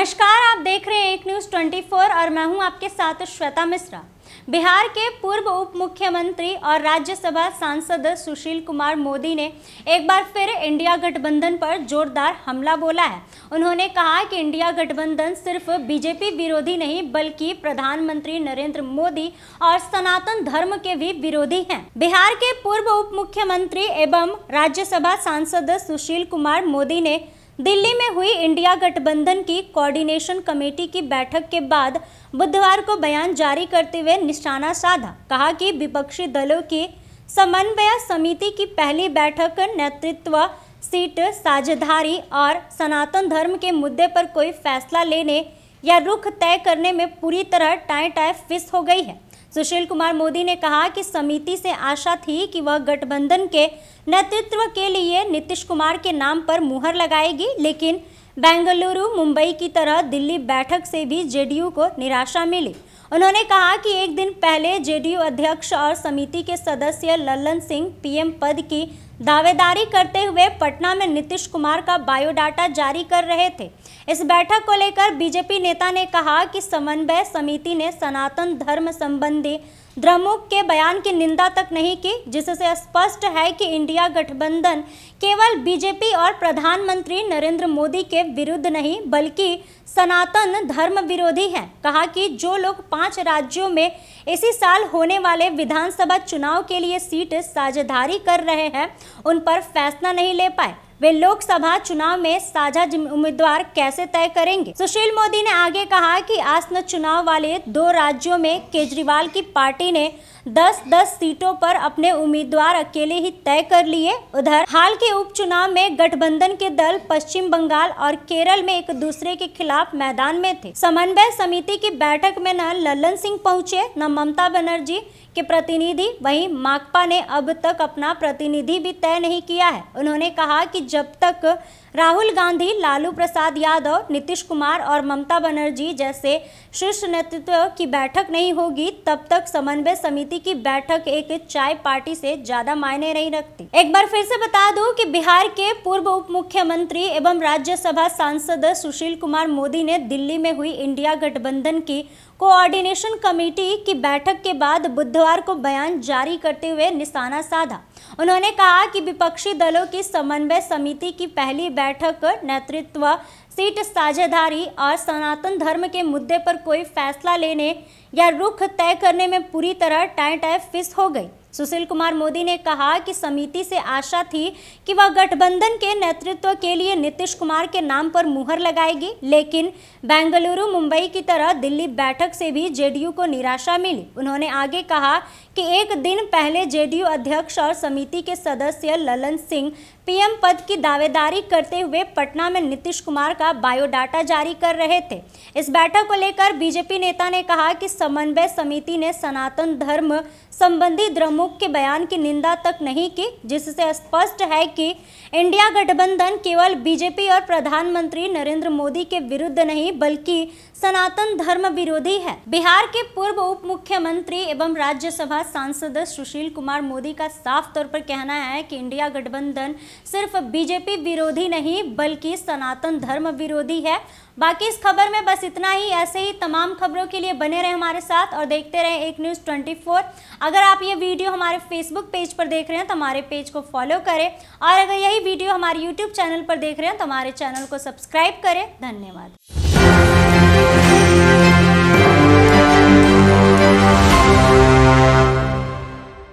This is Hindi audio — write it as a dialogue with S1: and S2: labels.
S1: नमस्कार आप देख रहे हैं एक न्यूज़ 24 और मैं हूं आपके साथ श्वेता मिश्रा बिहार के पूर्व उप मुख्यमंत्री और राज्यसभा सांसद सुशील कुमार मोदी ने एक बार फिर इंडिया गठबंधन पर जोरदार हमला बोला है उन्होंने कहा कि इंडिया गठबंधन सिर्फ बीजेपी विरोधी नहीं बल्कि प्रधानमंत्री नरेंद्र मोदी और सनातन धर्म के भी विरोधी हैं। बिहार के पूर्व उप मुख्यमंत्री एवं राज्यसभा सांसद सुशील कुमार मोदी ने दिल्ली में हुई इंडिया गठबंधन की कोऑर्डिनेशन कमेटी की बैठक के बाद बुधवार को बयान जारी करते हुए निशाना साधा कहा कि विपक्षी दलों की समन्वय समिति की पहली बैठक नेतृत्व सीट साझेदारी और सनातन धर्म के मुद्दे पर कोई फैसला लेने या रुख तय करने में पूरी तरह टाए टाए फिस हो गई है सुशील कुमार मोदी ने कहा कि समिति से आशा थी कि वह गठबंधन के नेतृत्व के लिए नीतीश कुमार के नाम पर मुहर लगाएगी लेकिन बेंगलुरु मुंबई की तरह दिल्ली बैठक से भी जेडीयू को निराशा मिली उन्होंने कहा कि एक दिन पहले जेडीयू अध्यक्ष और समिति के सदस्य लल्लन सिंह पीएम पद की दावेदारी करते हुए पटना में नीतीश कुमार का बायोडाटा जारी कर रहे थे इस बैठक को लेकर बीजेपी नेता ने कहा कि समन्वय समिति ने सनातन धर्म संबंधी द्रमुख के बयान की निंदा तक नहीं की जिससे स्पष्ट है कि इंडिया गठबंधन केवल बीजेपी और प्रधानमंत्री नरेंद्र मोदी के विरुद्ध नहीं बल्कि सनातन धर्म विरोधी है कहा कि जो लोग पांच राज्यों में इसी साल होने वाले विधानसभा चुनाव के लिए सीट साझेदारी कर रहे हैं उन पर फैसला नहीं ले पाए वे लोकसभा चुनाव में साझा उम्मीदवार कैसे तय करेंगे सुशील मोदी ने आगे कहा कि आसन चुनाव वाले दो राज्यों में केजरीवाल की पार्टी ने दस दस सीटों पर अपने उम्मीदवार अकेले ही तय कर लिए उधर हाल के उपचुनाव में गठबंधन के दल पश्चिम बंगाल और केरल में एक दूसरे के खिलाफ मैदान में थे समन्वय समिति की बैठक में न ललन सिंह पहुंचे न ममता बनर्जी के प्रतिनिधि वहीं माकपा ने अब तक अपना प्रतिनिधि भी तय नहीं किया है उन्होंने कहा कि जब तक राहुल गांधी लालू प्रसाद यादव नीतीश कुमार और ममता बनर्जी जैसे शीर्ष नेतृत्व की बैठक नहीं होगी तब तक समन्वय समिति की बैठक एक चाय पार्टी से ज्यादा मायने नहीं रखती एक बार फिर से बता दूं कि बिहार के पूर्व उप मुख्यमंत्री एवं राज्यसभा सांसद सुशील कुमार मोदी ने दिल्ली में हुई इंडिया गठबंधन की कोऑर्डिनेशन कमेटी की बैठक के बाद बुधवार को बयान जारी करते हुए निशाना साधा उन्होंने कहा कि विपक्षी दलों की समन्वय समिति की पहली बैठक नेतृत्व सीट साझेदारी और सनातन धर्म के मुद्दे पर कोई फैसला लेने या रुख तय करने में पूरी तरह टाइट टाए फिस हो गई सुशील कुमार मोदी ने कहा कि समिति से आशा थी कि वह गठबंधन के नेतृत्व के लिए नीतीश कुमार के नाम पर मुहर लगाएगी लेकिन बेंगलुरु मुंबई की तरह दिल्ली बैठक से भी जेडीयू को निराशा मिली उन्होंने आगे कहा कि एक दिन पहले जेडीयू अध्यक्ष और समिति के सदस्य ललन सिंह पीएम पद की दावेदारी करते हुए पटना में नीतीश कुमार का बायोडाटा जारी कर रहे थे इस बैठक को लेकर बीजेपी नेता ने कहा कि समन्वय समिति ने सनातन धर्म संबंधी द्रम प्रमुख के बयान की निंदा तक नहीं की जिससे स्पष्ट है कि इंडिया गठबंधन केवल बीजेपी और प्रधानमंत्री नरेंद्र मोदी के विरुद्ध नहीं बल्कि सनातन धर्म विरोधी है बिहार के पूर्व उप मुख्यमंत्री एवं राज्यसभा सांसद सुशील कुमार मोदी का साफ तौर पर कहना है कि इंडिया गठबंधन सिर्फ बीजेपी विरोधी नहीं बल्कि सनातन धर्म विरोधी है बाकी इस खबर में बस इतना ही ऐसे ही तमाम खबरों के लिए बने रहे हमारे साथ और देखते रहे एक न्यूज़ ट्वेंटी अगर आप ये वीडियो वीडियो हमारे फेसबुक पेज पर देख रहे हैं तो हमारे पेज को फॉलो करें और अगर यही वीडियो हमारे यूट्यूब चैनल पर देख रहे हैं तो हमारे चैनल को सब्सक्राइब करें धन्यवाद